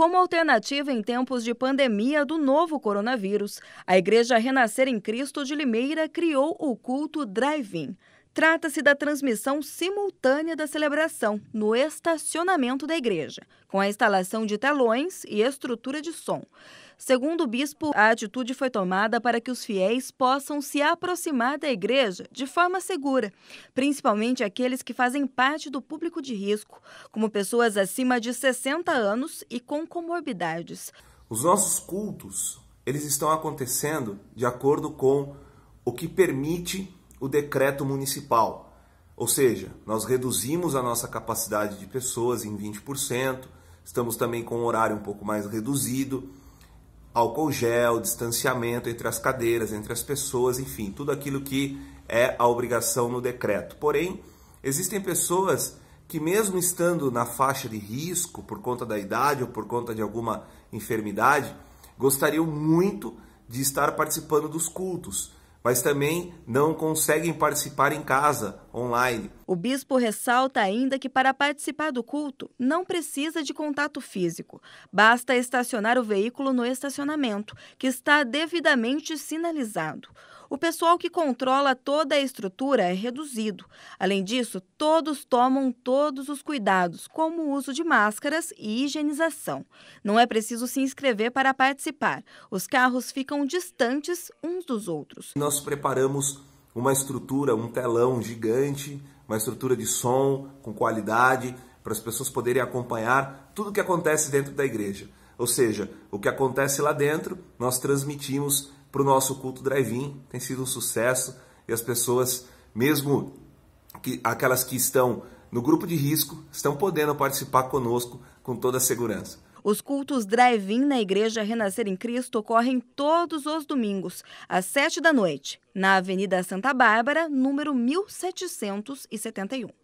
Como alternativa em tempos de pandemia do novo coronavírus, a Igreja Renascer em Cristo de Limeira criou o culto drive-in. Trata-se da transmissão simultânea da celebração no estacionamento da igreja, com a instalação de telões e estrutura de som. Segundo o bispo, a atitude foi tomada para que os fiéis possam se aproximar da igreja de forma segura, principalmente aqueles que fazem parte do público de risco, como pessoas acima de 60 anos e com comorbidades. Os nossos cultos, eles estão acontecendo de acordo com o que permite o decreto municipal. Ou seja, nós reduzimos a nossa capacidade de pessoas em 20%, estamos também com o horário um pouco mais reduzido, álcool gel, distanciamento entre as cadeiras, entre as pessoas, enfim, tudo aquilo que é a obrigação no decreto. Porém, existem pessoas que mesmo estando na faixa de risco por conta da idade ou por conta de alguma enfermidade, gostariam muito de estar participando dos cultos mas também não conseguem participar em casa online. O bispo ressalta ainda que para participar do culto não precisa de contato físico, basta estacionar o veículo no estacionamento, que está devidamente sinalizado. O pessoal que controla toda a estrutura é reduzido. Além disso, todos tomam todos os cuidados, como o uso de máscaras e higienização. Não é preciso se inscrever para participar. Os carros ficam distantes uns dos outros. Nós preparamos uma estrutura, um telão gigante, uma estrutura de som com qualidade, para as pessoas poderem acompanhar tudo o que acontece dentro da igreja. Ou seja, o que acontece lá dentro, nós transmitimos para o nosso culto drive-in, tem sido um sucesso e as pessoas, mesmo que, aquelas que estão no grupo de risco, estão podendo participar conosco com toda a segurança. Os cultos drive-in na Igreja Renascer em Cristo ocorrem todos os domingos, às 7 da noite, na Avenida Santa Bárbara, número 1771.